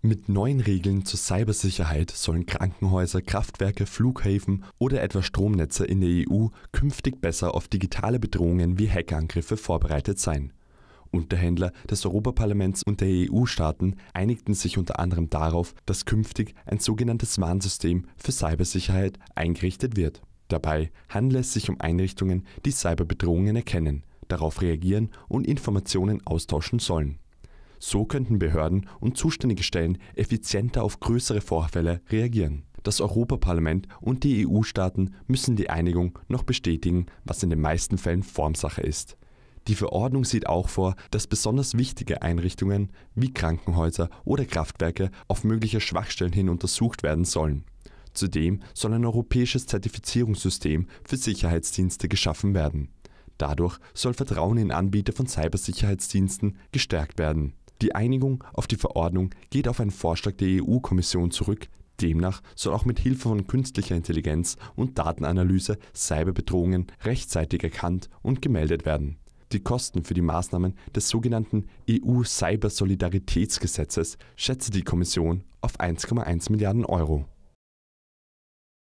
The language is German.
Mit neuen Regeln zur Cybersicherheit sollen Krankenhäuser, Kraftwerke, Flughäfen oder etwa Stromnetze in der EU künftig besser auf digitale Bedrohungen wie Hackerangriffe vorbereitet sein. Unterhändler des Europaparlaments und der EU-Staaten einigten sich unter anderem darauf, dass künftig ein sogenanntes Warnsystem für Cybersicherheit eingerichtet wird. Dabei handelt es sich um Einrichtungen, die Cyberbedrohungen erkennen, darauf reagieren und Informationen austauschen sollen so könnten Behörden und zuständige Stellen effizienter auf größere Vorfälle reagieren. Das Europaparlament und die EU-Staaten müssen die Einigung noch bestätigen, was in den meisten Fällen Formsache ist. Die Verordnung sieht auch vor, dass besonders wichtige Einrichtungen wie Krankenhäuser oder Kraftwerke auf mögliche Schwachstellen hin untersucht werden sollen. Zudem soll ein europäisches Zertifizierungssystem für Sicherheitsdienste geschaffen werden. Dadurch soll Vertrauen in Anbieter von Cybersicherheitsdiensten gestärkt werden. Die Einigung auf die Verordnung geht auf einen Vorschlag der EU-Kommission zurück, demnach soll auch mit Hilfe von künstlicher Intelligenz und Datenanalyse Cyberbedrohungen rechtzeitig erkannt und gemeldet werden. Die Kosten für die Maßnahmen des sogenannten EU-Cybersolidaritätsgesetzes schätze die Kommission auf 1,1 Milliarden Euro